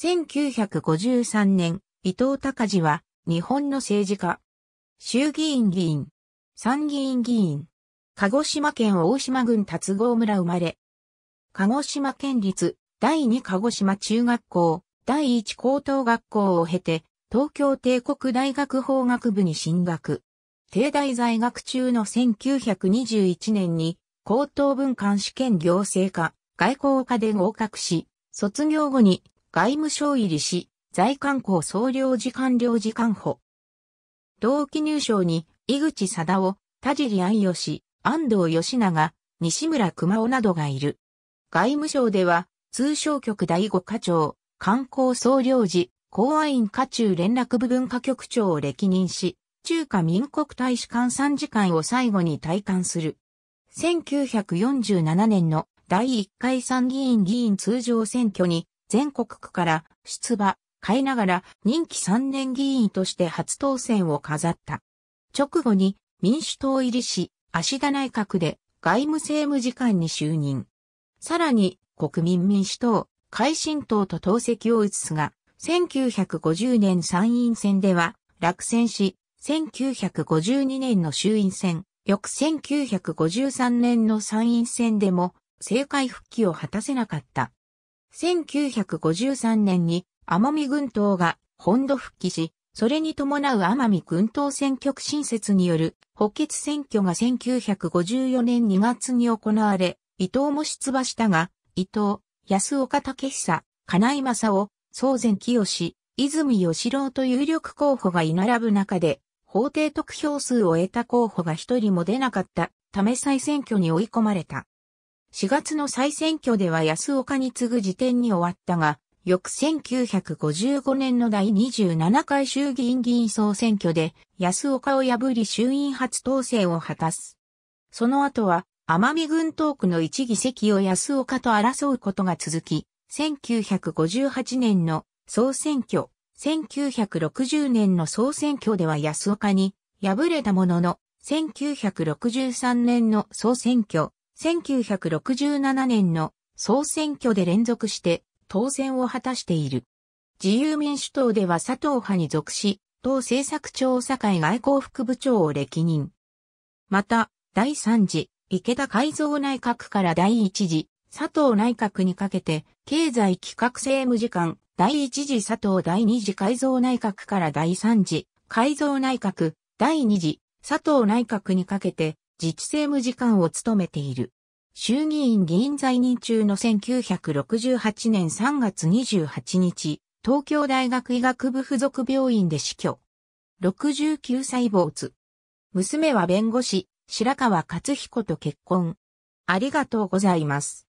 1953年、伊藤隆二は、日本の政治家。衆議院議員。参議院議員。鹿児島県大島郡達郷村生まれ。鹿児島県立第2鹿児島中学校、第1高等学校を経て、東京帝国大学法学部に進学。帝大在学中の1921年に、高等文官試験行政科、外交科で合格し、卒業後に外務省入りし、在官校総領事官領事官補。同期入省に、井口貞夫、田尻愛義、安藤義長、西村熊尾などがいる。外務省では、通商局第五課長、観光総領事、公安院課中連絡部分課局長を歴任し、中華民国大使館参事官を最後に退官する。1947年の第1回参議院議員通常選挙に全国区から出馬、変えながら任期3年議員として初当選を飾った。直後に民主党入りし、足田内閣で外務政務次官に就任。さらに国民民主党、改新党と党籍を移すが、1950年参院選では落選し、1952年の衆院選、翌1953年の参院選でも政界復帰を果たせなかった。1953年に奄美群島が本土復帰し、それに伴う奄美群島選挙区新設による補欠選挙が1954年2月に行われ、伊藤も出馬したが、伊藤、安岡武久、金井正夫、宗前清、泉義郎と有力候補が居並ぶ中で、法定得票数を得た候補が一人も出なかったため再選挙に追い込まれた。4月の再選挙では安岡に次ぐ時点に終わったが、翌1955年の第27回衆議院議員総選挙で安岡を破り衆院初当選を果たす。その後は奄美群島区の一議席を安岡と争うことが続き、1958年の総選挙、1960年の総選挙では安岡に敗れたものの、1963年の総選挙、1967年の総選挙で連続して当選を果たしている。自由民主党では佐藤派に属し、党政策調査会外交副部長を歴任。また、第3次、池田改造内閣から第1次、佐藤内閣にかけて、経済企画政務次官、第1次佐藤第2次改造内閣から第3次、改造内閣、第2次、佐藤内閣にかけて、自治政務次官を務めている。衆議院議員在任中の1968年3月28日、東京大学医学部附属病院で死去。69歳没。娘は弁護士、白川勝彦と結婚。ありがとうございます。